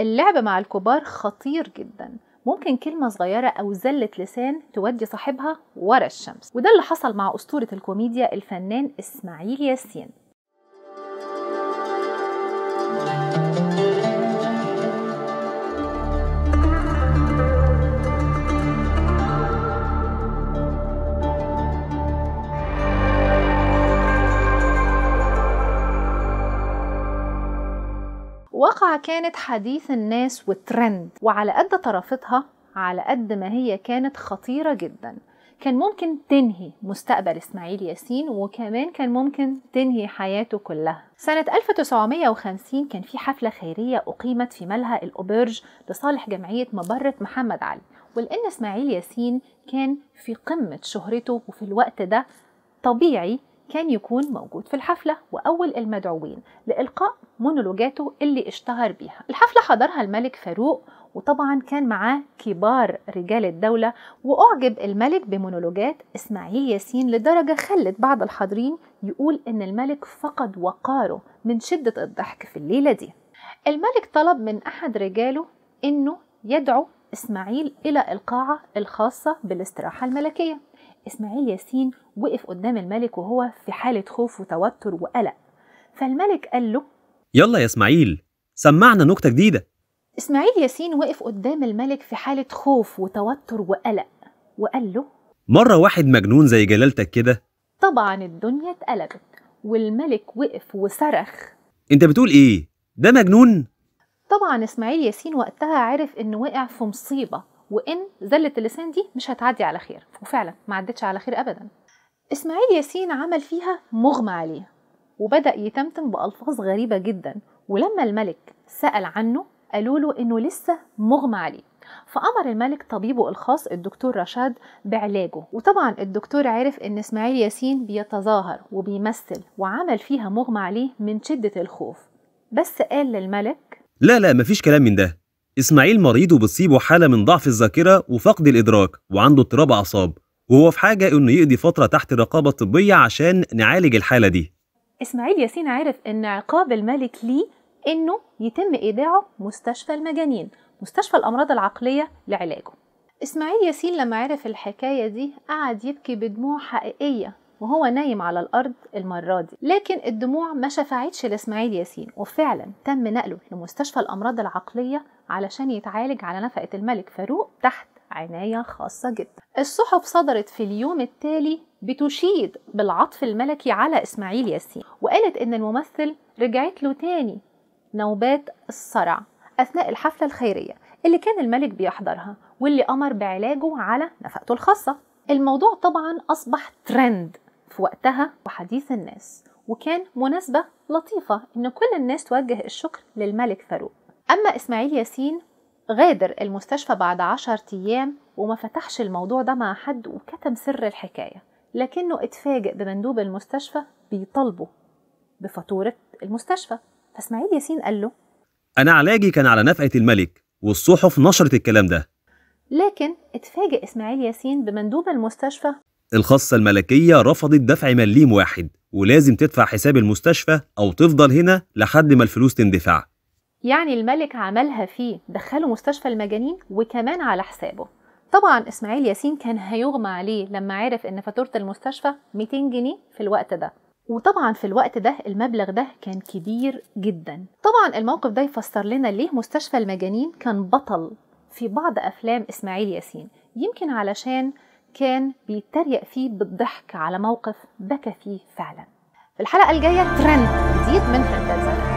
اللعب مع الكبار خطير جدا ممكن كلمة صغيرة أو زلة لسان تودي صاحبها ورا الشمس وده اللي حصل مع أسطورة الكوميديا الفنان إسماعيل ياسين الواقع كانت حديث الناس وترند وعلى قد طرافتها على قد ما هي كانت خطيرة جدا كان ممكن تنهي مستقبل إسماعيل ياسين وكمان كان ممكن تنهي حياته كلها سنة 1950 كان في حفلة خيرية أقيمت في ملهى الأوبرج لصالح جمعية مبرة محمد علي ولأن إسماعيل ياسين كان في قمة شهرته وفي الوقت ده طبيعي كان يكون موجود في الحفلة وأول المدعوين لإلقاء مونولوجاته اللي اشتهر بيها الحفلة حضرها الملك فاروق وطبعا كان معاه كبار رجال الدولة وأعجب الملك بمونولوجات إسماعيل ياسين لدرجة خلت بعض الحاضرين يقول إن الملك فقد وقاره من شدة الضحك في الليلة دي الملك طلب من أحد رجاله إنه يدعو إسماعيل إلى القاعة الخاصة بالاستراحة الملكية إسماعيل ياسين وقف قدام الملك وهو في حالة خوف وتوتر وقلق فالملك قال له يلا يا إسماعيل سمعنا نكتة جديدة إسماعيل ياسين وقف قدام الملك في حالة خوف وتوتر وقلق وقال له مرة واحد مجنون زي جلالتك كده طبعا الدنيا اتقلبت والملك وقف وصرخ انت بتقول ايه ده مجنون طبعا اسماعيل ياسين وقتها عرف انه وقع في مصيبه وان زله اللسان دي مش هتعدي على خير وفعلا ما عدتش على خير ابدا اسماعيل ياسين عمل فيها مغمى عليه وبدا يتمتم بالفاظ غريبه جدا ولما الملك سال عنه قالوا له انه لسه مغمى عليه فأمر الملك طبيبه الخاص الدكتور رشاد بعلاجه وطبعا الدكتور عرف ان اسماعيل ياسين بيتظاهر وبيمثل وعمل فيها مغمى عليه من شدة الخوف بس قال للملك لا لا مفيش كلام من ده اسماعيل مريض وبتصيبه حالة من ضعف الذاكرة وفقد الإدراك وعنده اضطراب أعصاب وهو في حاجة إنه يقضي فترة تحت الرقابة الطبية عشان نعالج الحالة دي اسماعيل ياسين عرف إن عقاب الملك ليه إنه يتم إيداعه مستشفى المجانين مستشفى الأمراض العقلية لعلاجه اسماعيل ياسين لما عرف الحكاية دي قعد يبكي بدموع حقيقية وهو نايم على الأرض المرة دي لكن الدموع ما شفعتش لإسماعيل ياسين وفعلا تم نقله لمستشفى الأمراض العقلية علشان يتعالج على نفقة الملك فاروق تحت عناية خاصة جدا الصحف صدرت في اليوم التالي بتشيد بالعطف الملكي على إسماعيل ياسين وقالت إن الممثل رجعت له تاني نوبات الصرع أثناء الحفلة الخيرية اللي كان الملك بيحضرها واللي أمر بعلاجه على نفقته الخاصة الموضوع طبعا أصبح ترند في وقتها وحديث الناس وكان مناسبة لطيفة إن كل الناس توجه الشكر للملك فاروق أما إسماعيل ياسين غادر المستشفى بعد عشر أيام وما فتحش الموضوع ده مع حد وكتم سر الحكاية لكنه اتفاجئ بمندوب المستشفى بيطالبه بفاتورة المستشفى فإسماعيل ياسين قال له أنا علاجي كان على نفقة الملك والصحف نشرت الكلام ده لكن اتفاجئ إسماعيل ياسين بمندوب المستشفى الخاصة الملكية رفضت دفع مليم واحد ولازم تدفع حساب المستشفى أو تفضل هنا لحد ما الفلوس تندفع يعني الملك عملها فيه دخله مستشفى المجانين وكمان على حسابه طبعا اسماعيل ياسين كان هيغمى عليه لما عرف ان فاتوره المستشفى 200 جنيه في الوقت ده وطبعا في الوقت ده المبلغ ده كان كبير جدا طبعا الموقف ده يفسر لنا ليه مستشفى المجانين كان بطل في بعض افلام اسماعيل ياسين يمكن علشان كان بيتريق فيه بالضحك على موقف بكى فيه فعلا الحلقة الجاية ترند جديد من هندسة